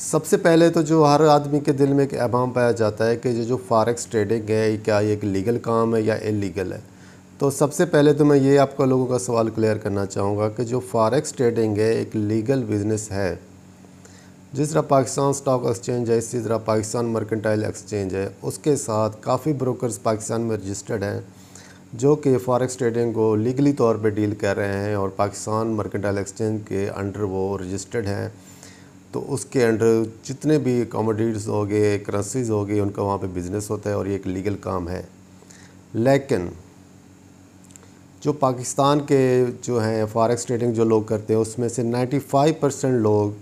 सबसे पहले तो जो हर आदमी के दिल में एक अहमाम पाया जाता है कि ये जो फॉरेक्स ट्रेडिंग है क्या ये एक लीगल काम है या इलीगल है तो सबसे पहले तो मैं ये आपका लोगों का सवाल क्लियर करना चाहूँगा कि जो फॉरेक्स ट्रेडिंग है एक लीगल बिजनेस है जिस तरह पाकिस्तान स्टॉक एक्सचेंज है इसी तरह पाकिस्तान मर्केंटाइल एक्सचेंज है उसके साथ काफ़ी ब्रोकरस पाकिस्तान में रजिस्टर्ड हैं जो कि फॉरेक्स ट्रेडिंग को लीगली तौर पर डील कर रहे हैं और पाकिस्तान मर्केंटाइल एक्सचेंज के अंडर वो रजिस्टर्ड हैं तो उसके अंडर जितने भी कॉमोडिटीज़ हो गए करेंसीज़ हो गई उनका वहाँ पे बिज़नेस होता है और ये एक लीगल काम है लेकिन जो पाकिस्तान के जो हैं फॉरेक्स ट्रेडिंग जो लोग करते हैं उसमें से 95 परसेंट लोग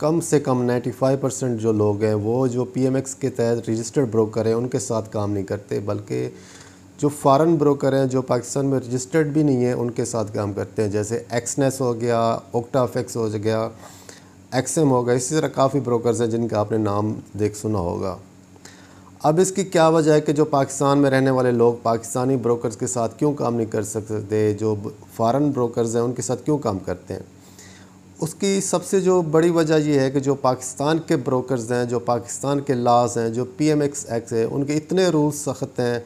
कम से कम 95 परसेंट जो लोग हैं वो जो पीएमएक्स के तहत रजिस्टर्ड ब्रोकर हैं उनके साथ काम नहीं करते बल्कि जो फॉरेन ब्रोकर हैं जो पाकिस्तान में रजिस्टर्ड भी नहीं है उनके साथ काम करते हैं जैसे एक्सनेस हो गया ओक्टाफेक्स हो गया एक्सएम होगा इसी तरह काफ़ी ब्रोकर्स हैं जिनका आपने नाम देख सुना होगा अब इसकी क्या वजह है कि जो पाकिस्तान में रहने वाले लोग पाकिस्तानी ब्रोकर्स के साथ क्यों काम नहीं कर सकते जो फ़ारन ब्रोकर्स हैं उनके साथ क्यों काम करते हैं उसकी सबसे जो बड़ी वजह यह है कि जो पाकिस्तान के ब्रोकर्स हैं जो पाकिस्तान के लाज हैं जो पी एम एक्स एक्स है उनके इतने रूल्स सख्त हैं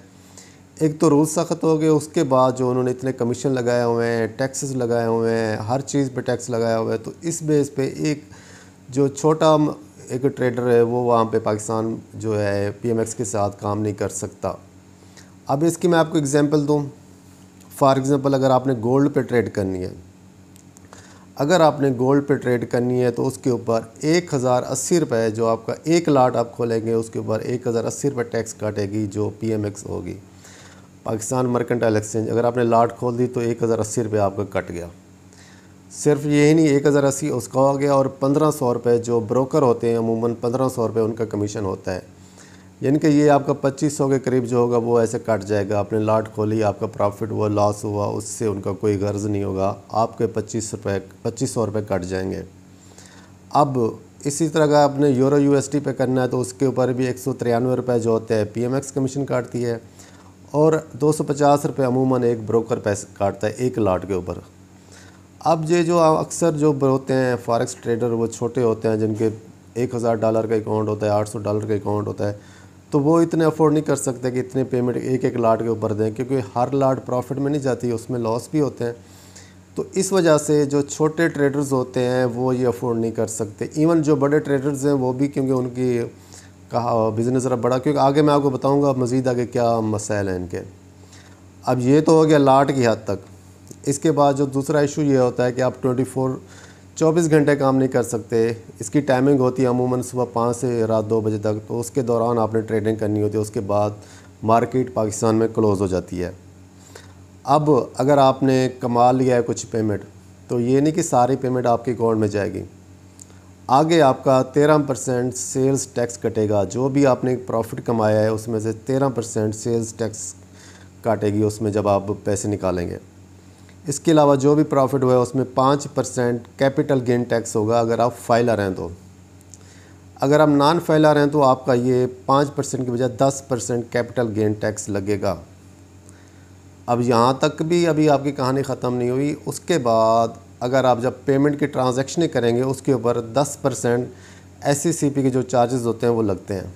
एक तो रूल सख्त हो गए उसके बाद जो उन्होंने इतने कमीशन लगाए हुए हैं टैक्सेस लगाए हुए हैं हर चीज़ पे टैक्स लगाया हुआ है तो इस बेस पे एक जो छोटा एक ट्रेडर है वो वहाँ पे पाकिस्तान जो है पीएमएक्स के साथ काम नहीं कर सकता अब इसकी मैं आपको एग्जांपल दूँ फॉर एग्ज़ाम्पल अगर आपने गोल्ड पे ट्रेड करनी है अगर आपने गोल्ड पर ट्रेड करनी है तो उसके ऊपर एक हज़ार अस्सी रुपये जो आपका एक लाट आप खोलेंगे उसके ऊपर एक हज़ार अस्सी रुपये टैक्स काटेगी जो पी एम एक्स होगी पाकिस्तान मर्केंटाइल एक्सचेंज अगर आपने लाट खोल दी तो एक हज़ार अस्सी रुपये आपका कट गया सिर्फ यही नहीं एक हज़ार अस्सी उसका हो गया और पंद्रह सौ रुपये जो ब्रोकर होते हैं अमूमन पंद्रह सौ रुपये उनका कमीशन होता है यानी कि ये आपका पच्चीस सौ के करीब जो होगा वो ऐसे कट जाएगा आपने लाट खोली आपका प्रॉफिट हुआ लॉस हुआ उससे उनका कोई गर्ज नहीं होगा आपके पच्चीस रुपये पच्चीस सौ रुपये कट जाएंगे अब इसी तरह का आपने यूरो यूएसडी पे करना है तो उसके ऊपर भी एक सौ तिरानवे रुपये जो पी एम पीएमएक्स कमीशन काटती है और दो सौ पचास रुपये अमूमन एक ब्रोकर पैसे काटता है एक लाट के ऊपर अब ये जो अक्सर जो होते हैं फॉरेक्स ट्रेडर वो छोटे होते हैं जिनके एक हज़ार डॉलर का अकाउंट होता है आठ सौ डॉलर का अकाउंट होता है तो वो इतने अफोर्ड नहीं कर सकते कि इतने पेमेंट एक एक लाट के ऊपर दें क्योंकि हर लाट प्रॉफिट में नहीं जाती उसमें लॉस भी होते हैं तो इस वजह से जो छोटे ट्रेडर्स होते हैं वो ये अफोर्ड नहीं कर सकते इवन जो बड़े ट्रेडर्स हैं वो भी क्योंकि उनकी कहा बिज़नेस ज़रा बड़ा क्योंकि आगे मैं आपको बताऊँगा मज़ीद आगे क्या मसाइल हैं इनके अब ये तो हो गया लाट की हद तक इसके बाद जो दूसरा इशू ये होता है कि आप ट्वेंटी फोर चौबीस घंटे काम नहीं कर सकते इसकी टाइमिंग होती है अमूमन सुबह पाँच से रात दो बजे तक तो उसके दौरान आपने ट्रेडिंग करनी होती है उसके बाद मार्केट पाकिस्तान में क्लोज़ हो जाती है अब अगर आपने कमा लिया है कुछ पेमेंट तो ये नहीं कि सारी पेमेंट आपके अकाउंट में जाएगी आगे आपका तेरह परसेंट सेल्स टैक्स कटेगा जो भी आपने प्रॉफिट कमाया है उसमें से तेरह परसेंट सेल्स टैक्स काटेगी उसमें जब आप पैसे निकालेंगे इसके अलावा जो भी प्रॉफिट हुआ है उसमें पाँच परसेंट कैपिटल गेन टैक्स होगा अगर आप फाइलर हैं तो अगर आप नॉन फाइलर हैं तो आपका ये पाँच परसेंट की बजाय दस परसेंट कैपिटल गेन टैक्स लगेगा अब यहाँ तक भी अभी आपकी कहानी ख़त्म नहीं हुई उसके बाद अगर आप जब पेमेंट की ट्रांजेक्शनें करेंगे उसके ऊपर 10 परसेंट एस e के जो चार्जेस होते हैं वो लगते हैं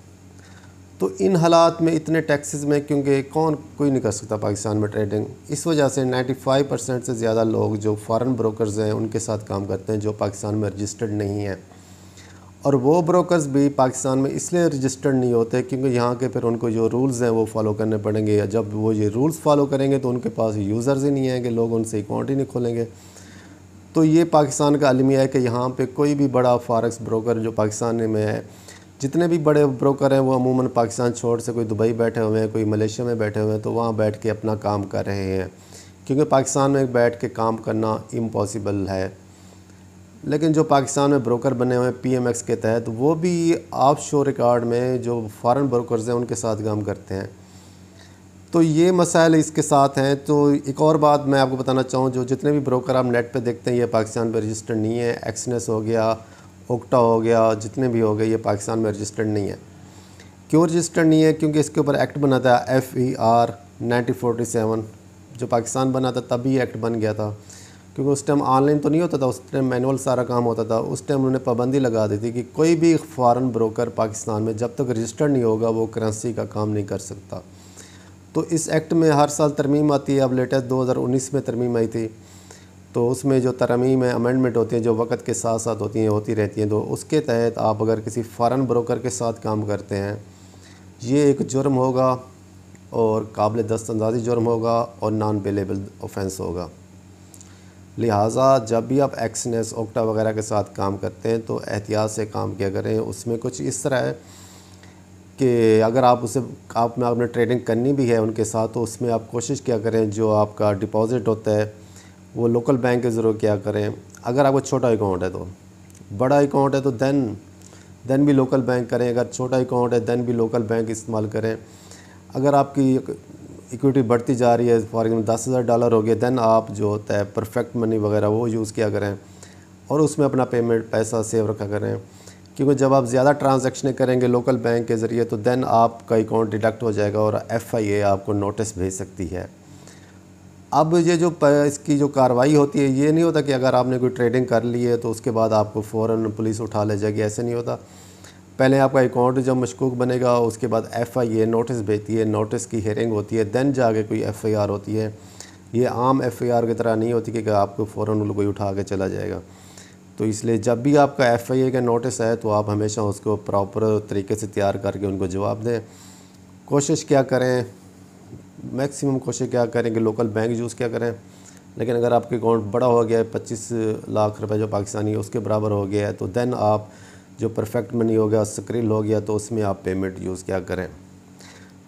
तो इन हालात में इतने टैक्सेस में क्योंकि कौन कोई नहीं कर सकता पाकिस्तान में ट्रेडिंग इस वजह से 95 परसेंट से ज़्यादा लोग जो फॉरेन ब्रोकर्स हैं उनके साथ काम करते हैं जो पाकिस्तान में रजिस्टर्ड नहीं हैं और वो ब्रोकर्स भी पाकिस्तान में इसलिए रजिस्टर्ड नहीं होते क्योंकि यहाँ के फिर उनको जो रूल्स हैं वो फॉलो करने पड़ेंगे या जब वो ये रूल्स फॉलो करेंगे तो उनके पास यूज़र्स ही नहीं आएंगे लोग उनसे अकाउंट ही नहीं खोलेंगे तो ये पाकिस्तान का अलमिया है कि यहाँ पर कोई भी बड़ा फारक्स ब्रोकर जो पाकिस्तान में है जितने भी बड़े ब्रोकर हैं वो अमूमन पाकिस्तान छोड़ से कोई दुबई बैठे हुए हैं कोई मलेशिया में बैठे हुए हैं तो वहाँ बैठ के अपना काम कर रहे हैं क्योंकि पाकिस्तान में बैठ के काम करना इम्पॉसिबल है लेकिन जो पाकिस्तान में ब्रोकर बने हुए हैं पी के तहत वो भी ऑफ शो रिकॉर्ड में जो फॉरेन ब्रोकर्स हैं उनके साथ काम करते हैं तो ये मसाइल इसके साथ हैं तो एक और बात मैं आपको बताना चाहूँ जो जितने भी ब्रोकर आप नेट पे देखते हैं ये पाकिस्तान में रजिस्टर्ड नहीं है एक्सनेस हो गया ओक्टा हो गया जितने भी हो गए ये पाकिस्तान में रजिस्टर्ड नहीं है क्यों रजिस्टर्ड नहीं है क्योंकि इसके ऊपर एक्ट बना था एफ़ ई आर नाइनटीन जो पाकिस्तान बना था तभी एक्ट बन गया था क्योंकि उस टाइम ऑनलाइन तो नहीं होता था उस टाइम मैनुअल सारा काम होता था उस टाइम उन्होंने पाबंदी लगा दी थी कि कोई भी फ़ॉरन ब्रोकर पाकिस्तान में जब तक रजिस्टर्ड नहीं होगा वो करेंसी का काम नहीं कर सकता तो इस एक्ट में हर साल तरमीम आती है अब लेटेस्ट 2019 में तरमीम आई थी तो उसमें जो तरमीम है अमेंडमेंट होती हैं जो वक्त के साथ साथ होती हैं होती रहती हैं तो उसके तहत आप अगर किसी फ़ॉरन ब्रोकर के साथ काम करते हैं ये एक जुर्म होगा और काबिल अंदाज़ी जुर्म होगा और नान पेलेबल ऑफेंस होगा लिहाजा जब भी आप एक्सनेस ओक्टा वगैरह के साथ काम करते हैं तो एहतियात से काम किया करें उसमें कुछ इस तरह है कि अगर आप उसे आप में आपने ट्रेडिंग करनी भी है उनके साथ तो उसमें आप कोशिश किया करें जो आपका डिपॉजिट होता है वो लोकल बैंक के ज़रूर किया करें अगर आपका छोटा अकाउंट है तो बड़ा अकाउंट है तो देन देन भी लोकल बैंक करें अगर छोटा अकाउंट है देन भी लोकल बैंक इस्तेमाल करें अगर आपकी इक्विटी बढ़ती जा रही है फॉर एग्जाम्पल दस हज़ार डॉलर हो गया देन आप जो होता है परफेक्ट मनी वगैरह वो यूज़ किया करें और उसमें अपना पेमेंट पैसा सेव रखा करें क्योंकि जब आप ज़्यादा ट्रांजेक्शन करेंगे लोकल बैंक के ज़रिए तो दैन आपका अकाउंट डिडक्ट हो जाएगा और एफआईए आपको नोटिस भेज सकती है अब ये जो इसकी जो कार्रवाई होती है ये नहीं होता कि अगर आपने कोई ट्रेडिंग कर ली है तो उसके बाद आपको फ़ौर पुलिस उठा ले जाएगी ऐसे नहीं होता पहले आपका अकाउंट जब मशकूक बनेगा उसके बाद एफ़ आई ए नोटिस भेजती है नोटिस की हेयरिंग होती है दैन जाके कोई एफ़ आई आर होती है ये आम एफ़ आई आर की तरह नहीं होती कि आपको फ़ौर कोई उठा के चला जाएगा तो इसलिए जब भी आपका एफ आई ए का नोटिस आए तो आप हमेशा उसको प्रॉपर तरीके से तैयार करके उनको जवाब दें कोशिश क्या करें मैक्सिमम कोशिश क्या करें कि लोकल बैंक यूज़ क्या करें लेकिन अगर आपके अकाउंट बड़ा हो गया है पच्चीस लाख रुपए जो पाकिस्तानी है उसके बराबर हो गया है तो देन आप जो परफेक्ट मनी हो गया स्क्रिल हो गया तो उसमें आप पेमेंट यूज़ क्या करें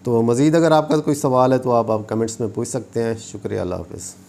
तो मज़ीद अगर आपका कोई सवाल है तो आप, आप कमेंट्स में पूछ सकते हैं शुक्रिया अल्लाह हाफिज़